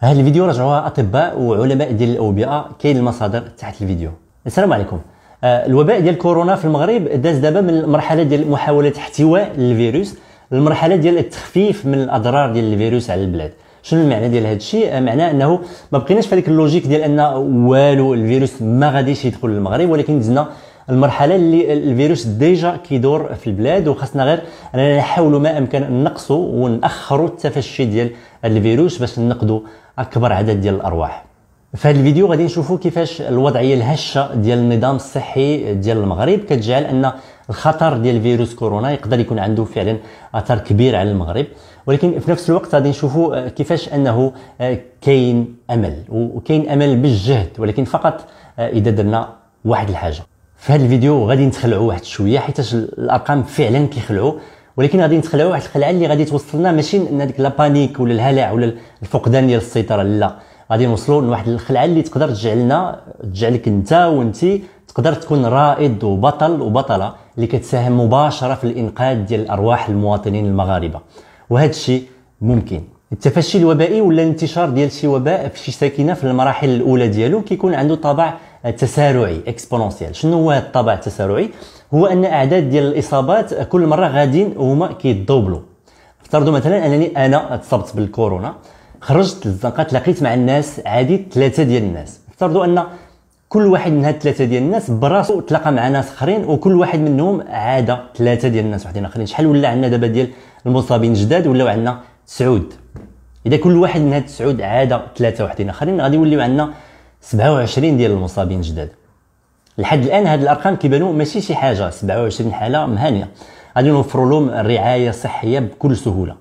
هذا الفيديو رجعوها اطباء وعلماء ديال الاوبئه كاين المصادر تحت الفيديو السلام عليكم آه، الوباء ديال كورونا في المغرب داز دابا من المرحله ديال محاوله احتواء الفيروس للمرحله ديال التخفيف من الاضرار ديال الفيروس على البلاد شنو المعنى ديال هذا الشيء آه، معناه انه ما بقيناش في هذيك اللوجيك ديال ان والو الفيروس ما غاديش يدخل للمغرب ولكن دزنا المرحله اللي الفيروس ديجا كيدور في البلاد وخاصنا غير اننا نحاولوا ما امكن نقصوا وناخروا التفشي ديال الفيروس باش نقضوا اكبر عدد ديال الارواح في هذا الفيديو غادي نشوفوا كيفاش الوضعيه الهشه ديال النظام الصحي ديال المغرب كتجعل ان الخطر ديال فيروس كورونا يقدر يكون عنده فعلا اثر كبير على المغرب ولكن في نفس الوقت غادي نشوفوا آه، كيفاش انه آه، كاين امل وكاين امل بالجهد ولكن فقط آه، اذا درنا واحد الحاجه في هذا الفيديو غادي نتخلعوا واحد شويه حيت الارقام فعلا كيخلعوا ولكن غادي نتخلعوا واحد الخلعه اللي غادي توصلنا ماشي ان هذيك لابانيك ولا الهلع ولا الفقدان ديال السيطره لا غادي نوصلوا لواحد الخلعه اللي تقدر تجعلنا تجعلك انت وانت تقدر تكون رائد وبطل وبطله اللي كتساهم مباشره في الانقاذ ديال ارواح المواطنين المغاربه وهذا الشيء ممكن التفشي الوبائي ولا الانتشار ديال شي وباء في شي ساكنه في المراحل الاولى ديالو كيكون عنده طابع تسارعي اكسبونونسيال شنو هو الطابع التسارعي هو ان اعداد ديال الاصابات كل مره غاديين هما كيتضوبلوا افترضوا مثلا انني انا اتصبت بالكورونا خرجت للزنقه تلاقيت مع الناس عادي ثلاثه ديال الناس افترضوا ان كل واحد من هاد الثلاثه ديال الناس براسو تلاقى مع ناس اخرين وكل واحد منهم عاد ثلاثه ديال الناس وحدين اخرين شحال ولا عندنا دابا ديال المصابين جداد ولاو عندنا تسعود اذا كل واحد من هاد تسعود عاد ثلاثه وحدين اخرين غادي يوليو عندنا 27 ديال المصابين جداد لحد الان هاد الارقام كيبانوا ماشي شي حاجه 27 حاله مهنيه غادي نوفروا لهم الرعايه الصحيه بكل سهوله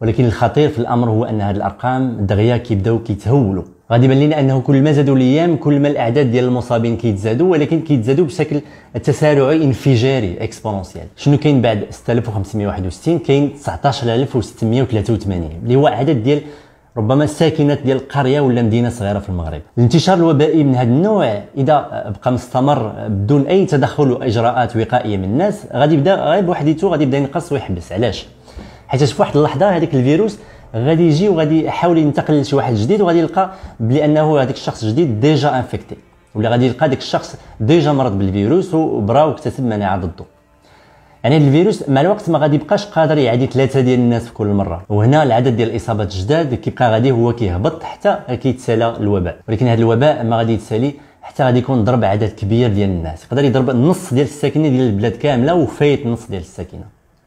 ولكن الخطير في الامر هو ان هاد الارقام دغيا كيبداو كيتهولوا غادي يبان لنا انه كل ما زادوا الايام كل ما الاعداد ديال المصابين كيتزادوا ولكن كيتزادوا بشكل تسارعي انفجاري اكسبونونسيال شنو كاين بعد 6561 كاين 19683 اللي هو عدد ديال ربما الساكنات ديال القريه ولا مدينه صغيره في المغرب الانتشار الوبائي من هذا النوع اذا بقى مستمر بدون اي تدخل واجراءات وقائيه من الناس غادي يبدا غير بوحديتو غادي يبدا ينقص ويحبس علاش حيت في واحد اللحظه هذاك الفيروس غادي يجي وغادي يحاول ينتقل لشي واحد جديد وغادي يلقى بلي انه هذاك الشخص الجديد ديجا انفكتي ولا غادي يلقى ذاك الشخص ديجا مرض بالفيروس وبراو اكتسب مناعه ضده يعني الفيروس مع الوقت ما غادي يبقاش قادر يعدي ثلاثه ديال الناس في كل مره وهنا العدد ديال الاصابات الجداد كيبقى غادي هو كيهبط حتى كيتسالى الوباء ولكن هذا الوباء ما غادي يتسالي حتى غادي يكون ضرب عدد كبير ديال الناس يقدر يضرب النص ديال الساكنه ديال البلاد كامله وفايت النص ديال الساكنه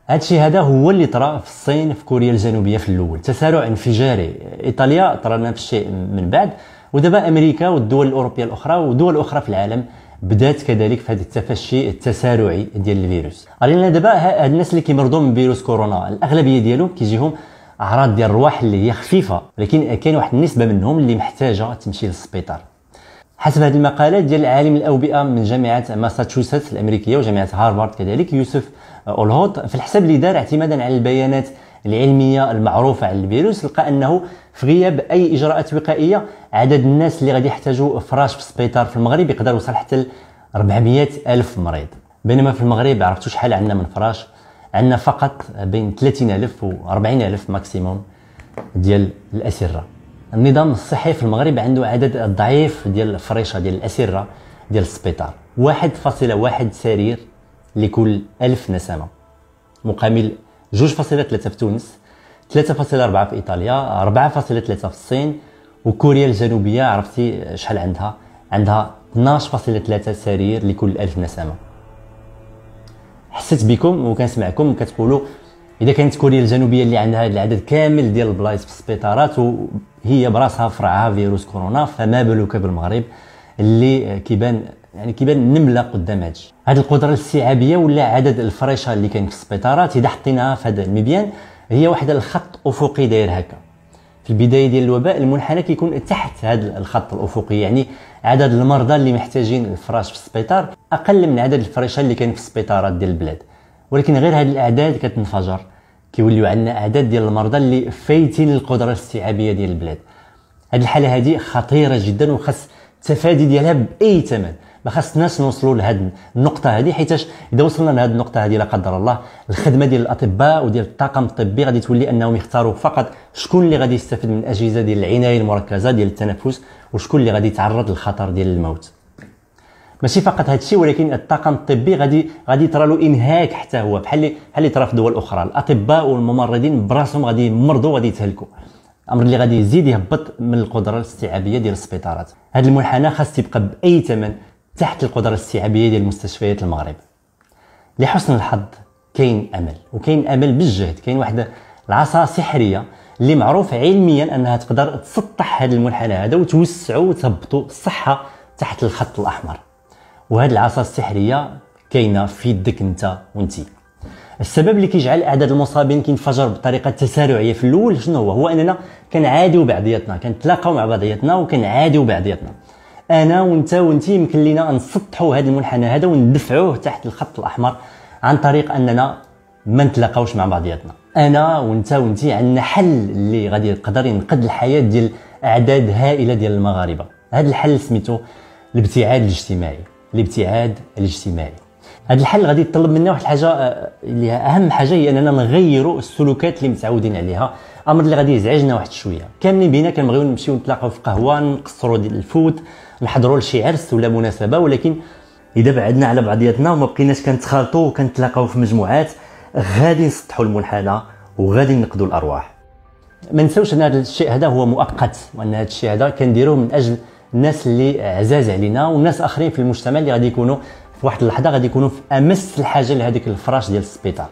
هادشي هذا هو اللي طرا في الصين في كوريا الجنوبيه في الاول تسارع انفجاري ايطاليا طرا نفس الشيء من بعد ودابا امريكا والدول الاوروبيه الاخرى ودول اخرى في العالم بدات كذلك في هذا التفشي التسارعي ديال الفيروس علينا دابا هاد الناس اللي كيمرضوا من فيروس كورونا الاغلبيه ديالهم كيجيهم اعراض ديال الرواح اللي هي خفيفه ولكن كاين واحد النسبه منهم اللي محتاجه تمشي للسبيطار حسب هذه المقالة ديال عالم الأوبئة من جامعة ماساتشوستس الأمريكية وجامعة هارفارد كذلك يوسف أولهوت في الحساب اللي دار اعتمادا على البيانات العلمية المعروفة على الفيروس لقى أنه في غياب اي اجراءات وقائيه عدد الناس اللي غادي يحتاجوا فراش في السبيطار في المغرب يقدر يوصل حتى ل 400 الف مريض بينما في المغرب عرفتوا شحال عندنا من فراش عندنا فقط بين 30 الف و 40 الف ماكسيموم ديال الاسره النظام الصحي في المغرب عنده عدد ضعيف ديال الفريشه ديال الاسره ديال السبيطار 1.1 سرير لكل 1000 نسمه مقابل 2.3 في تونس 3.4 في ايطاليا 4.3 في الصين وكوريا الجنوبيه عرفتي شحال عندها عندها 12.3 سرير لكل 1000 نسمه حسيت بكم وكنسمعكم كتقولوا اذا كانت كوريا الجنوبيه اللي عندها العدد كامل ديال البلايص في السبيطارات وهي براسها فرعها فيروس كورونا فما بالك بالمغرب اللي كيبان يعني كيبان نمله قدام هادشي هاد القدره الاستيعابيه ولا عدد الفريشه اللي كاين في السبيطارات اذا حطيناها في هذا المبيان هي واحد الخط افقي داير هكا في البدايه ديال الوباء المنحنى كيكون تحت هذا الخط الافقي يعني عدد المرضى اللي محتاجين الفراش في السبيطار اقل من عدد الفراشة اللي كاين في السبيطارات ديال البلاد ولكن غير هذه الاعداد كتنفجر كيوليو عندنا اعداد ديال المرضى اللي فايتين القدره الاستيعابيه ديال البلاد هذه الحاله هذه خطيره جدا وخاص التفادي ديالها باي ثمن ما خصناش نوصلوا لهاد النقطه هذه حيتاش اذا وصلنا لهاد النقطه هذه لا قدر الله الخدمه ديال الاطباء وديال الطاقم الطبي غادي تولي انهم يختاروا فقط شكون اللي غادي يستفيد من الاجهزه ديال العنايه المركزه ديال التنفس وشكون اللي غادي يتعرض للخطر ديال الموت ماشي فقط هذا الشيء ولكن الطاقم الطبي غادي غادي ترى له انهاك حتى هو بحال اللي بحال اللي ترى في دول اخرى الاطباء والممرضين براسهم غادي يمرضوا وغادي يتهلكوا امر اللي غادي يزيد يهبط من القدره الاستيعابيه ديال السبيطارات هذه المنحنى خاص تبقى باي ثمن تحت القدرة الاستيعابية ديال مستشفيات المغرب لحسن الحظ كاين امل وكاين امل بالجهد كاين واحد العصا سحريه اللي معروف علميا انها تقدر تسطح هذا المنحنى هذا وتوسعوا وتهبطوا الصحه تحت الخط الاحمر وهاد العصا السحريه كاينه في يدك انت وانتي السبب اللي كيجعل اعداد المصابين كينفجر بطريقه تسارعيه في الاول شنو هو هو اننا كنعاديو بعضياتنا كنتلاقاو مع بعضياتنا وكنعاديو بعضياتنا انا وانت وانت يمكن لينا نسطحوا هذا المنحنى هذا وندفعوه تحت الخط الاحمر عن طريق اننا ما نتلاقاوش مع بعضياتنا انا وانت وانت عندنا حل اللي غادي يقدر ينقذ الحياه ديال اعداد هائله ديال المغاربه هذا الحل سميتو الابتعاد الاجتماعي الابتعاد الاجتماعي هذا الحل غادي يطلب منا واحد الحاجه آه، اللي اهم حاجه هي اننا نغيروا السلوكات اللي متعودين عليها امر اللي غادي يزعجنا واحد شويه كاملين بينا كنبغيو نمشيو نتلاقاو في قهوه نقصروا ديال الفوت نحضروا لشي عرس ولا مناسبه ولكن اذا بعدنا على بعضياتنا وما بقيناش كنتخالطوا وكنتلاقاو في مجموعات غادي نسطحوا المنحنى وغادي نقضوا الارواح ما نساوش ان هذا الشيء هذا هو مؤقت وان هذا الشيء هذا كنديروه من اجل الناس اللي عزاز علينا والناس اخرين في المجتمع اللي غادي يكونوا في واحد اللحظه غادي يكونوا في امس الحاجه لهذيك الفراش ديال السبيطار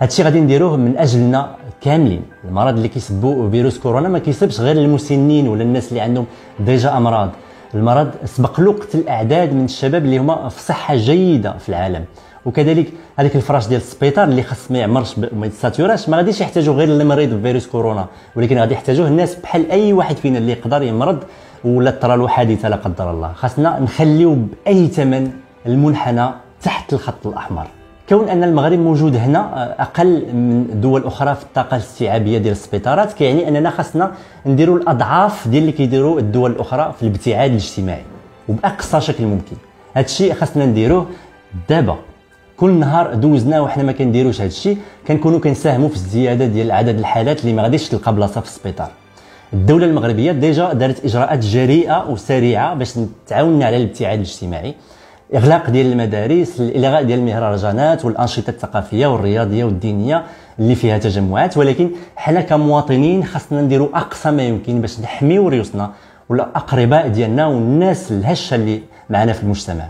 هادشي غادي نديروه من اجلنا كاملين المرض اللي كيسبو فيروس كورونا ما كيسبش غير المسنين ولا الناس اللي عندهم ديجا امراض المرض سبق له قتل اعداد من الشباب اللي هما في صحه جيده في العالم وكذلك هذاك الفراش ديال السبيطار اللي خاص ما يعمرش ما يتساتوراش ما غاديش يحتاجوه غير المريض بفيروس كورونا ولكن غادي يحتاجوه الناس بحال اي واحد فينا اللي يقدر يمرض ولا طرا له حادثه لا قدر الله خاصنا نخليو باي ثمن المنحنى تحت الخط الاحمر كون ان المغرب موجود هنا آه، اقل من دول اخرى في الطاقه الاستيعابيه ديال السبيطارات كيعني اننا خاصنا نديروا الاضعاف ديال اللي كيديروا الدول الاخرى في الابتعاد الاجتماعي وباقصى شكل ممكن هذا الشيء خاصنا نديروه دابا كل نهار دوزنا وحنا ما كنديروش هذا الشيء كنكونوا كنساهموا في الزياده ديال عدد الحالات اللي ما غاديش تلقى بلاصه في السبيطار الدوله المغربيه ديجا دارت اجراءات جريئه وسريعه باش تعاوننا على الابتعاد الاجتماعي اغلاق ديال المدارس الالغاء ديال المهرجانات والانشطه الثقافيه والرياضيه والدينيه اللي فيها تجمعات ولكن حنا كمواطنين خاصنا نديروا اقصى ما يمكن باش نحميو ريوسنا والاقرباء ديالنا والناس الهشه اللي معنا في المجتمع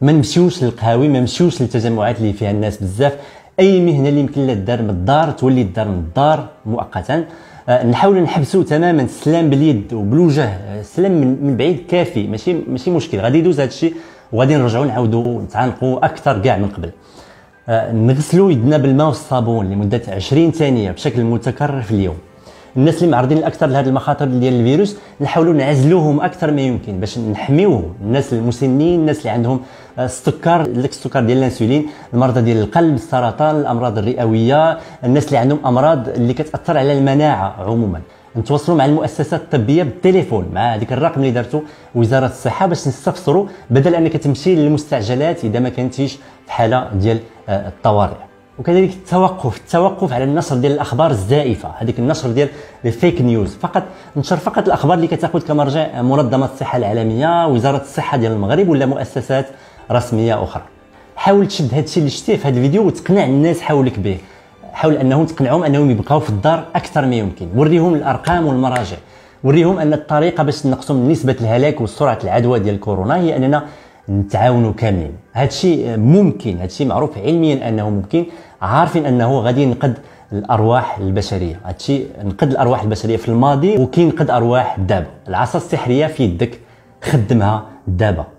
ما نمشيوش للقهاوي ما نمشيوش للتجمعات اللي فيها الناس بزاف اي مهنه اللي يمكن لها الدار من الدار تولي الدار من الدار مؤقتا آه، نحاولوا نحبسوا تماما السلام باليد وبالوجه السلام آه، من بعيد كافي ماشي ماشي مشكل غادي يدوز هذا الشيء وغادي نرجعوا نعاودوا نتعانقوا اكثر كاع من قبل آه، نغسلوا يدنا بالماء والصابون لمده 20 ثانيه بشكل متكرر في اليوم الناس اللي معرضين الاكثر لهذه المخاطر ديال الفيروس نحاولوا نعزلوهم اكثر ما يمكن باش نحميوهم الناس المسنين الناس اللي عندهم آه، السكر داك السكر ديال الانسولين المرضى ديال القلب السرطان الامراض الرئويه الناس اللي عندهم امراض اللي كتاثر على المناعه عموما نتواصلوا مع المؤسسات الطبيه بالتليفون مع هذيك الرقم اللي دارته وزاره الصحه باش نستفسروا بدل انك تمشي للمستعجلات اذا ما كنتيش في حاله ديال آه، الطوارئ وكذلك التوقف التوقف على النشر ديال الاخبار الزائفه هذيك النشر ديال الفيك نيوز فقط نشر فقط الاخبار اللي كتاخذ كمرجع منظمه الصحه العالميه وزاره الصحه ديال المغرب ولا مؤسسات رسميه اخرى حاول تشد الشيء اللي شتيه في هذا الفيديو وتقنع الناس حولك به حاول انهم تقنعهم انهم يبقاو في الدار اكثر ما يمكن وريهم الارقام والمراجع وريهم ان الطريقه باش نقصوا من نسبه الهلاك وسرعه العدوى ديال كورونا هي اننا نتعاونوا كاملين هذا الشيء ممكن هذا الشيء معروف علميا انه ممكن عارفين انه غادي ينقد الارواح البشريه هذا الشيء نقد الارواح البشريه في الماضي وكينقد ارواح دابا العصا السحريه في يدك خدمها دابا